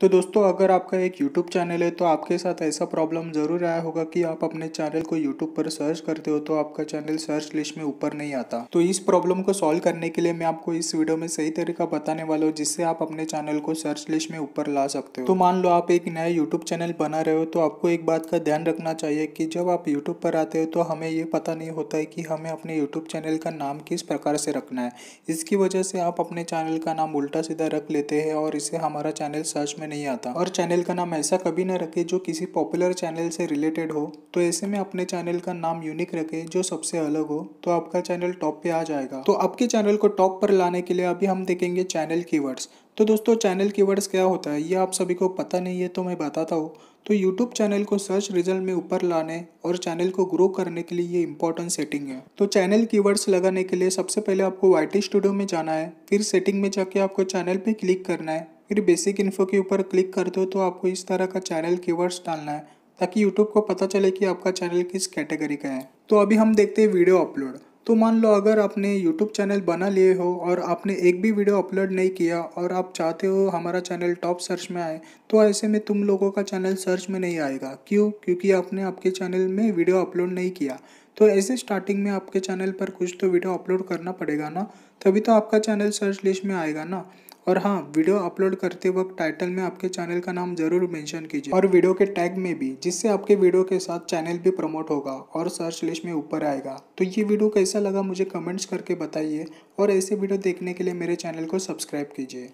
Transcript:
तो दोस्तों अगर आपका एक यूट्यूब चैनल है तो आपके साथ ऐसा प्रॉब्लम ज़रूर आया होगा कि आप अपने चैनल को यूट्यूब पर सर्च करते हो तो आपका चैनल सर्च लिस्ट में ऊपर नहीं आता तो इस प्रॉब्लम को सॉल्व करने के लिए मैं आपको इस वीडियो में सही तरीका बताने वाला हूँ जिससे आप अपने चैनल को सर्च लिस्ट में ऊपर ला सकते हो तो मान लो आप एक नया यूट्यूब चैनल बना रहे हो तो आपको एक बात का ध्यान रखना चाहिए कि जब आप यूट्यूब पर आते हो तो हमें ये पता नहीं होता है कि हमें अपने यूट्यूब चैनल का नाम किस प्रकार से रखना है इसकी वजह से आप अपने चैनल का नाम उल्टा सीधा रख लेते हैं और इसे हमारा चैनल सर्च में नहीं आता और चैनल का नाम ऐसा कभी ना रखें जो किसी पॉपुलर चैनल से रिलेटेड हो तो ऐसे में अपने चैनल का नाम यूनिक रखे जो सबसे अलग हो तो आपका चैनल टॉप पे आ जाएगा तो आपके चैनल को टॉप पर लाने के लिए अभी हम देखेंगे चैनल की तो दोस्तों चैनल की क्या होता है ये आप सभी को पता नहीं है तो मैं बताता हूँ तो YouTube चैनल को सर्च रिजल्ट में ऊपर लाने और चैनल को ग्रो करने के लिए ये इंपॉर्टेंट सेटिंग है तो चैनल की लगाने के लिए सबसे पहले आपको वाई स्टूडियो में जाना है फिर सेटिंग में जाके आपको चैनल पे क्लिक करना है फिर बेसिक इन्फो के ऊपर क्लिक कर दो तो आपको इस तरह का चैनल कीवर्ड्स डालना है ताकि यूट्यूब को पता चले कि आपका चैनल किस कैटेगरी का है तो अभी हम देखते हैं वीडियो अपलोड तो मान लो अगर आपने यूट्यूब चैनल बना लिए हो और आपने एक भी वीडियो अपलोड नहीं किया और आप चाहते हो हमारा चैनल टॉप सर्च में आए तो ऐसे में तुम लोगों का चैनल सर्च में नहीं आएगा क्यों क्योंकि आपने आपके चैनल में वीडियो अपलोड नहीं किया तो ऐसे स्टार्टिंग में आपके चैनल पर कुछ तो वीडियो अपलोड करना पड़ेगा ना तभी तो आपका चैनल सर्च लिस्ट में आएगा ना और हाँ वीडियो अपलोड करते वक्त टाइटल में आपके चैनल का नाम जरूर मेंशन कीजिए और वीडियो के टैग में भी जिससे आपके वीडियो के साथ चैनल भी प्रमोट होगा और सर्च लिस्ट में ऊपर आएगा तो ये वीडियो कैसा लगा मुझे कमेंट्स करके बताइए और ऐसे वीडियो देखने के लिए मेरे चैनल को सब्सक्राइब कीजिए